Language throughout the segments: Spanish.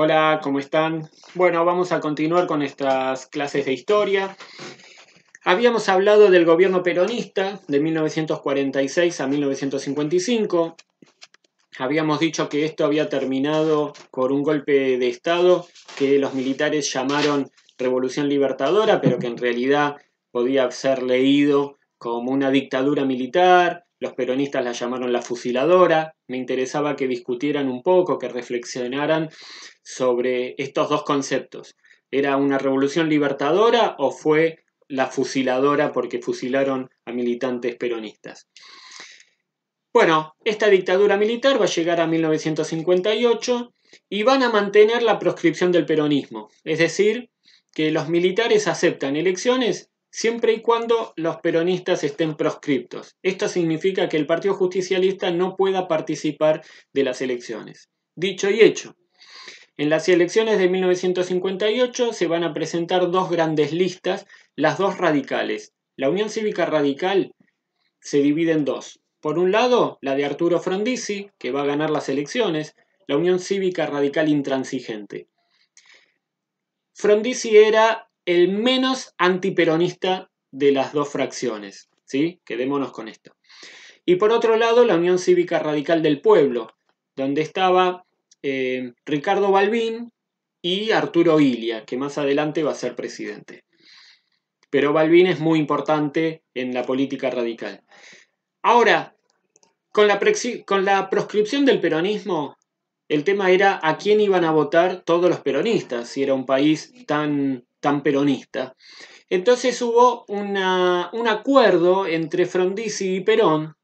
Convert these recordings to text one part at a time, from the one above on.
Hola, ¿cómo están? Bueno, vamos a continuar con estas clases de historia. Habíamos hablado del gobierno peronista de 1946 a 1955. Habíamos dicho que esto había terminado con un golpe de Estado que los militares llamaron Revolución Libertadora, pero que en realidad podía ser leído como una dictadura militar los peronistas la llamaron la fusiladora. Me interesaba que discutieran un poco, que reflexionaran sobre estos dos conceptos. ¿Era una revolución libertadora o fue la fusiladora porque fusilaron a militantes peronistas? Bueno, esta dictadura militar va a llegar a 1958 y van a mantener la proscripción del peronismo. Es decir, que los militares aceptan elecciones siempre y cuando los peronistas estén proscriptos. Esto significa que el Partido Justicialista no pueda participar de las elecciones. Dicho y hecho, en las elecciones de 1958 se van a presentar dos grandes listas, las dos radicales. La Unión Cívica Radical se divide en dos. Por un lado, la de Arturo Frondizi, que va a ganar las elecciones, la Unión Cívica Radical Intransigente. Frondizi era el menos antiperonista de las dos fracciones. Quedémonos con esto. Y por otro lado, la Unión Cívica Radical del Pueblo, donde estaba eh, Ricardo Balbín y Arturo Ilia, que más adelante va a ser presidente. Pero Balbín es muy importante en la política radical. Ahora, con la, con la proscripción del peronismo, el tema era a quién iban a votar todos los peronistas, si era un país tan tan peronista. Entonces hubo un acuerdo entre Frondizi y Perón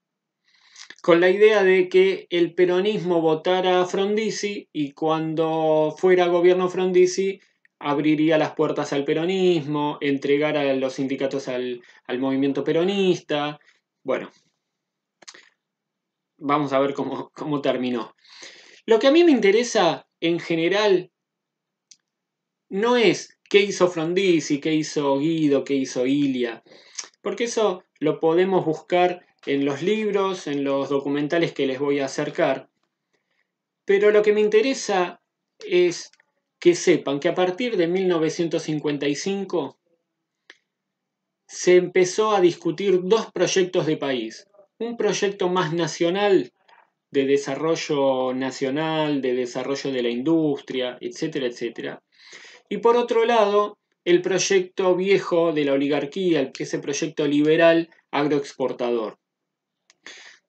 con la idea de que el peronismo votara a Frondizi y cuando fuera gobierno Frondizi abriría las puertas al peronismo, entregara los sindicatos al, movimiento peronista. Bueno, vamos a ver cómo, cómo terminó. Lo que a mí me interesa en general no es ¿Qué hizo Frondizi? ¿Qué hizo Guido? ¿Qué hizo Ilia? Porque eso lo podemos buscar en los libros, en los documentales que les voy a acercar. Pero lo que me interesa es que sepan que a partir de 1955 se empezó a discutir dos proyectos de país. Un proyecto más nacional, de desarrollo nacional, de desarrollo de la industria, etcétera, etcétera. Y por otro lado, el proyecto viejo de la oligarquía, que es el proyecto liberal agroexportador.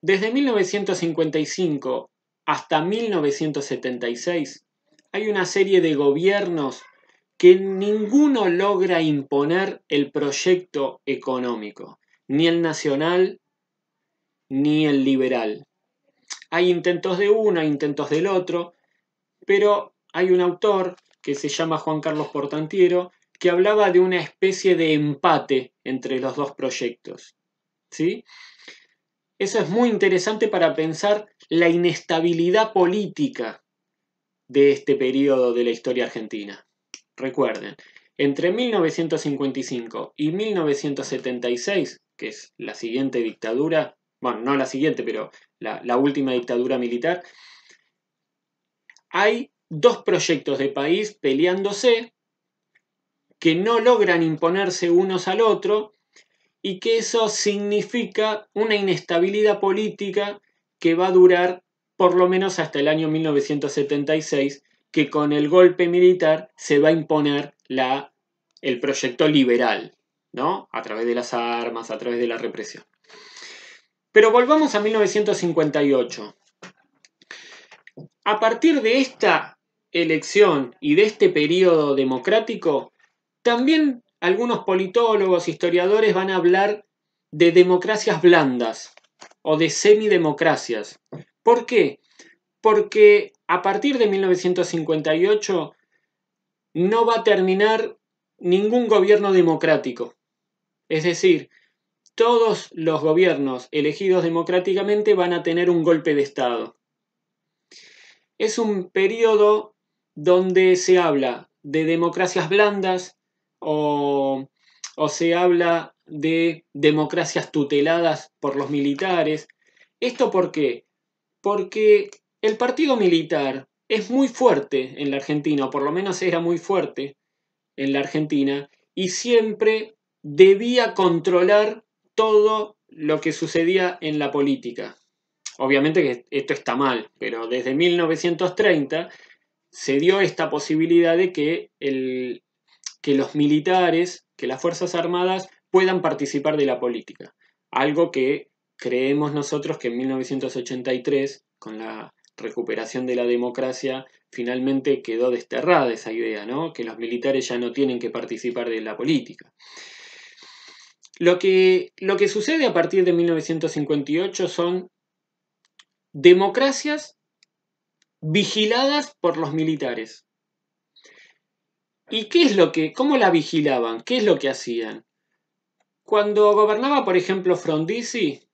Desde 1955 hasta 1976 hay una serie de gobiernos que ninguno logra imponer el proyecto económico, ni el nacional ni el liberal. Hay intentos de uno, hay intentos del otro, pero hay un autor que se llama Juan Carlos Portantiero, que hablaba de una especie de empate entre los dos proyectos. ¿Sí? Eso es muy interesante para pensar la inestabilidad política de este periodo de la historia argentina. Recuerden, entre 1955 y 1976, que es la siguiente dictadura, bueno, no la siguiente, pero la, la última dictadura militar, hay dos proyectos de país peleándose, que no logran imponerse unos al otro y que eso significa una inestabilidad política que va a durar por lo menos hasta el año 1976, que con el golpe militar se va a imponer la, el proyecto liberal, ¿no? A través de las armas, a través de la represión. Pero volvamos a 1958. A partir de esta elección y de este periodo democrático, también algunos politólogos, historiadores van a hablar de democracias blandas o de semidemocracias. ¿Por qué? Porque a partir de 1958 no va a terminar ningún gobierno democrático. Es decir, todos los gobiernos elegidos democráticamente van a tener un golpe de Estado. Es un periodo donde se habla de democracias blandas o, se habla de democracias tuteladas por los militares. ¿Esto por qué? Porque el partido militar es muy fuerte en la Argentina, o por lo menos era muy fuerte en la Argentina, y siempre debía controlar todo lo que sucedía en la política. Obviamente que esto está mal, pero desde 1930 se dio esta posibilidad de que, el, que los militares, que las Fuerzas Armadas puedan participar de la política. Algo que creemos nosotros que en 1983, con la recuperación de la democracia, finalmente quedó desterrada esa idea, ¿no? Que los militares ya no tienen que participar de la política. Lo que, lo que sucede a partir de 1958 son democracias vigiladas por los militares. ¿Y qué es lo que, cómo la vigilaban? ¿Qué es lo que hacían? Cuando gobernaba, por ejemplo, Frondizi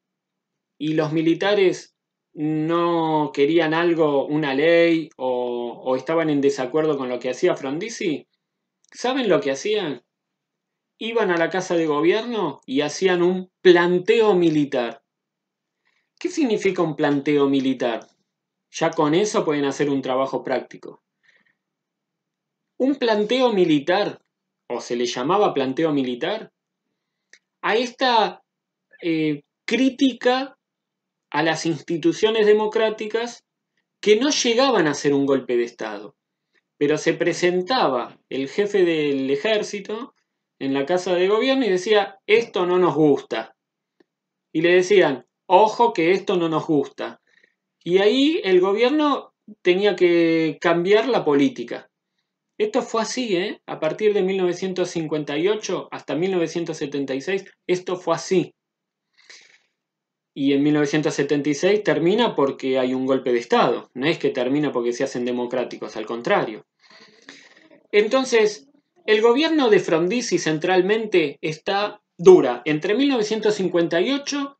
y los militares no querían algo, una ley o, o estaban en desacuerdo con lo que hacía Frondizi, ¿saben lo que hacían? Iban a la casa de gobierno y hacían un planteo militar. ¿Qué significa un planteo militar? Ya con eso pueden hacer un trabajo práctico. Un planteo militar, o se le llamaba planteo militar, a esta eh, crítica a las instituciones democráticas que no llegaban a ser un golpe de Estado, pero se presentaba el jefe del ejército en la casa de gobierno y decía, esto no nos gusta. Y le decían, ojo que esto no nos gusta. Y ahí el gobierno tenía que cambiar la política. Esto fue así, ¿eh? A partir de 1958 hasta 1976, esto fue así. Y en 1976 termina porque hay un golpe de Estado, no es que termina porque se hacen democráticos, al contrario. Entonces, el gobierno de Frondizi centralmente está dura entre 1958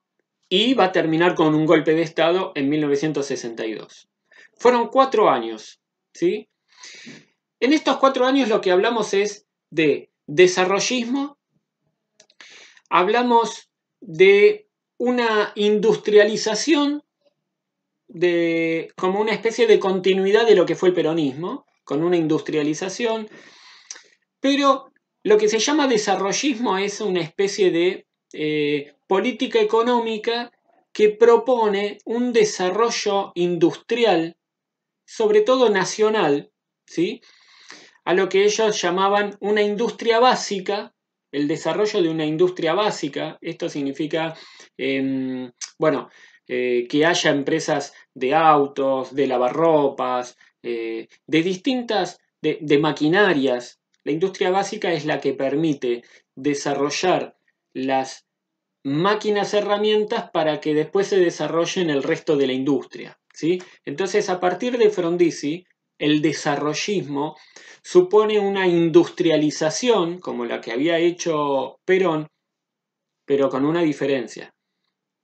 y va a terminar con un golpe de Estado en 1962. Fueron cuatro años, ¿sí? En estos cuatro años lo que hablamos es de desarrollismo, hablamos de una industrialización de, como una especie de continuidad de lo que fue el peronismo, con una industrialización, pero lo que se llama desarrollismo es una especie de eh, política económica que propone un desarrollo industrial, sobre todo nacional, ¿sí? a lo que ellos llamaban una industria básica, el desarrollo de una industria básica. Esto significa, em, bueno, eh, que haya empresas de autos, de lavarropas, eh, de distintas, de, de maquinarias. La industria básica es la que permite desarrollar las máquinas herramientas para que después se desarrolle en el resto de la industria. ¿sí? Entonces, a partir de Frondizi, el desarrollismo supone una industrialización como la que había hecho Perón, pero con una diferencia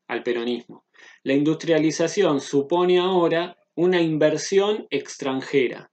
al peronismo. La industrialización supone ahora una inversión extranjera.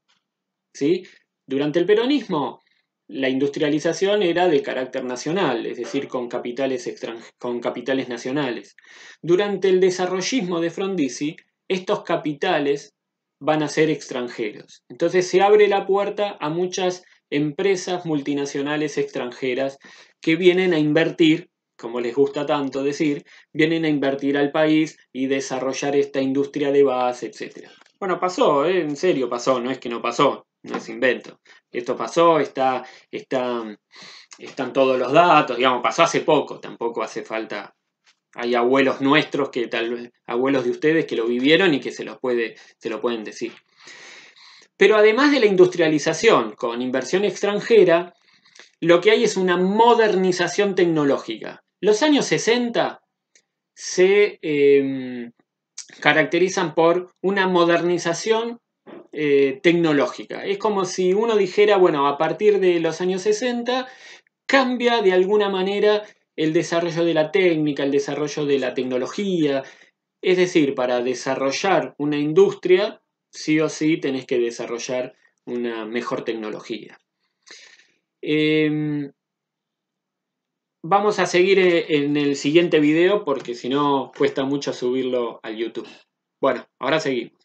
¿sí? Durante el peronismo la industrialización era de carácter nacional, es decir, con capitales, con capitales nacionales. Durante el desarrollismo de Frondizi, estos capitales van a ser extranjeros. Entonces se abre la puerta a muchas empresas multinacionales extranjeras que vienen a invertir, como les gusta tanto decir, vienen a invertir al país y desarrollar esta industria de base, etc. Bueno, pasó, ¿eh? en serio pasó, no es que no pasó no es invento. Esto pasó, está, está, están todos los datos, digamos, pasó hace poco, tampoco hace falta. Hay abuelos nuestros que tal vez, abuelos de ustedes que lo vivieron y que se puede, se lo pueden decir. Pero además de la industrialización con inversión extranjera, lo que hay es una modernización tecnológica. Los años 60 se em, caracterizan por una modernización eh, tecnológica. Es como si uno dijera, bueno, a partir de los años 60 cambia de alguna manera el desarrollo de la técnica, el desarrollo de la tecnología. Es decir, para desarrollar una industria, sí o sí tenés que desarrollar una mejor tecnología. Em, vamos a seguir eh, en el siguiente video porque si no cuesta mucho subirlo al YouTube. Bueno, ahora seguimos.